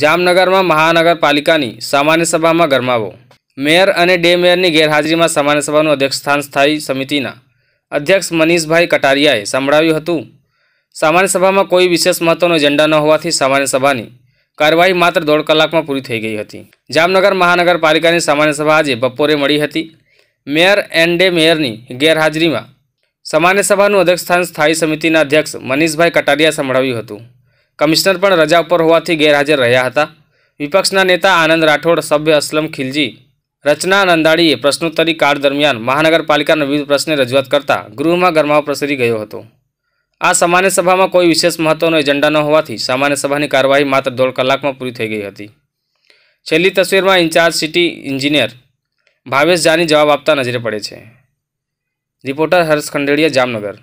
જામનગરમાં મહાનગરપાલિકાની સામાન્ય સભામાં ગરમાવો મેયર અને ડે મેયરની ગેરહાજરીમાં સામાન્ય સભાનું અધ્યક્ષસ્થાન સ્થાયી સમિતિના અધ્યક્ષ મનીષભાઈ કટારિયાએ સંભળાવ્યું હતું સામાન્ય સભામાં કોઈ વિશેષ મહત્વનો એજન્ડા ન હોવાથી સામાન્ય સભાની કાર્યવાહી માત્ર દોઢ કલાકમાં પૂરી થઈ ગઈ હતી જામનગર મહાનગરપાલિકાની સામાન્ય સભા આજે બપોરે મળી હતી મેયર એન્ડ ડે મેયરની ગેરહાજરીમાં સામાન્ય સભાનું અધ્યક્ષસ્થાન સ્થાયી સમિતિના અધ્યક્ષ મનીષભાઈ કટારિયા સંભળાવ્યું હતું કમિશનર પણ રજા ઉપર હોવાથી ગેરહાજર રહ્યા હતા વિપક્ષના નેતા આનંદ રાઠોડ સભ્ય અસલમ ખિલજી રચના નંદાળીએ પ્રશ્નોત્તરી કાળ દરમિયાન મહાનગરપાલિકાના વિવિધ પ્રશ્ને રજૂઆત કરતા ગૃહમાં ગરમાવ પ્રસરી ગયો હતો આ સામાન્ય સભામાં કોઈ વિશેષ મહત્વનો એજન્ડા ન હોવાથી સામાન્ય સભાની કાર્યવાહી માત્ર દોઢ કલાકમાં પૂરી થઈ ગઈ હતી છેલ્લી તસવીરમાં incharge city engineer Bhavesh Jani જવાબ આપતા નજરે પડે છે રિપોર્ટર હર્ષ ખંડેડિયા જામનગર